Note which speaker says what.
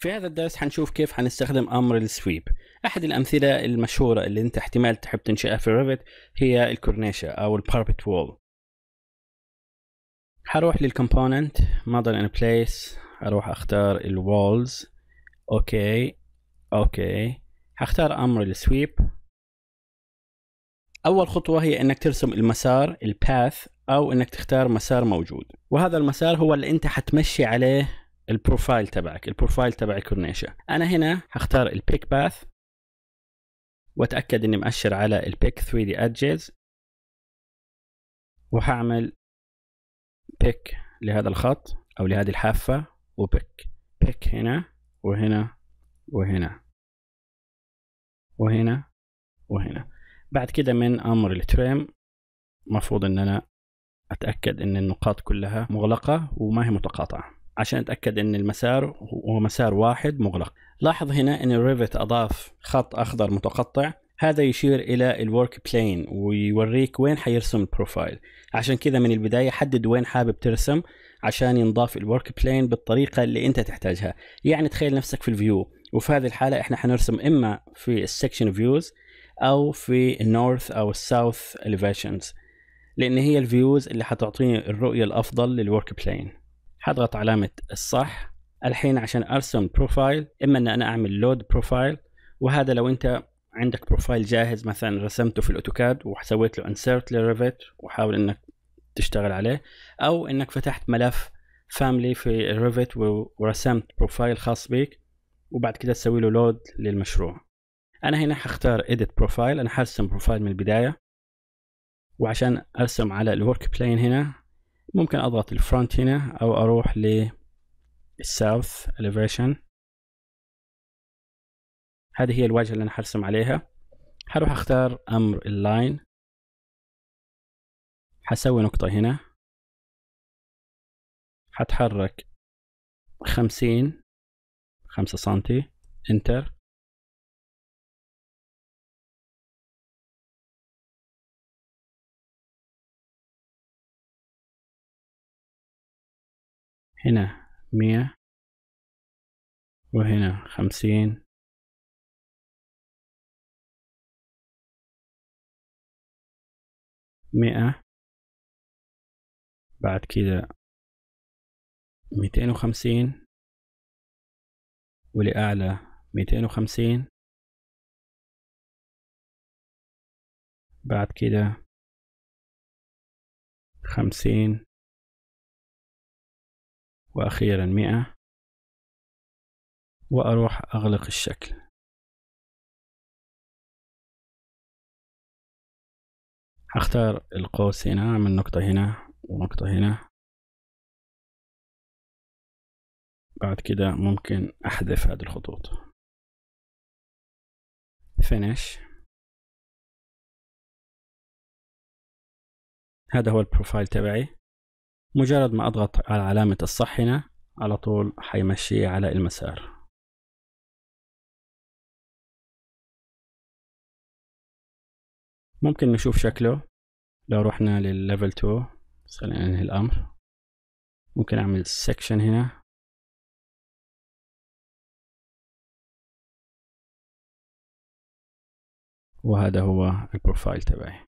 Speaker 1: في هذا الدرس حنشوف كيف حنستخدم امر السويب احد الامثله
Speaker 2: المشهوره اللي انت احتمال تحب تنشئها في ريفت هي الكورنيشة او الباربت وول حروح للكومبوننت مودل ان بليس اروح اختار الوولز اوكي اوكي حختار امر السويب اول خطوه هي انك ترسم المسار الباث او انك تختار مسار موجود وهذا المسار هو اللي انت حتمشي عليه البروفايل تبعك البروفايل تبع كورنيشا انا هنا هختار البيك باث واتاكد اني مأشر على البيك 3 دي ادجز وهعمل بيك لهذا الخط او لهذه الحافه وبيك بيك هنا وهنا وهنا وهنا وهنا بعد كده من امر التريم مفروض ان انا اتاكد ان النقاط كلها مغلقه وما هي متقاطعه عشان اتاكد ان المسار هو مسار واحد مغلق لاحظ هنا ان الريفت اضاف خط اخضر متقطع هذا يشير الى الورك بلين ويوريك وين حيرسم البروفايل عشان كذا من البدايه حدد وين حابب ترسم عشان ينضاف الورك بلين بالطريقه اللي انت تحتاجها يعني تخيل نفسك في الفيو وفي هذه الحاله احنا حنرسم اما في السكشن فيوز او في النورث او الساوث اليفيشنز لان هي الفيوز اللي حتعطيني الرؤيه الافضل للورك بلين حضغط علامة الصح الحين عشان ارسم بروفايل اما ان انا اعمل لود بروفايل وهذا لو انت عندك بروفايل جاهز مثلا رسمته في الاوتوكاد وسويت له انسرت لريفت وحاول انك تشتغل عليه او انك فتحت ملف فاملي في ريفت ورسمت بروفايل خاص بيك وبعد كده تسوي له لود للمشروع انا هنا حختار edit بروفايل انا حرسم بروفايل من البداية وعشان ارسم على الورك بلاين هنا ممكن اضغط الفرونت هنا او اروح للساوث
Speaker 1: elevation هذه هي الواجهة اللي انا حرسم عليها حروح اختار امر اللاين حسوي نقطة هنا حتحرك خمسين خمسة سنتي انتر هنا مية وهنا خمسين مئة بعد كده ميتين وخمسين ولأعلى ميتين وخمسين بعد كده خمسين وأخيرا مئة وأروح أغلق الشكل أختار القوس هنا من نقطة هنا ونقطة هنا بعد كده ممكن أحذف هذه الخطوط finish هذا هو البروفايل تبعي مجرد ما أضغط على علامة الصح هنا على طول حيمشي على المسار ممكن نشوف شكله لو رحنا للليفل 2 خلينا ننهي الأمر ممكن أعمل سكشن هنا وهذا هو البروفايل تبعي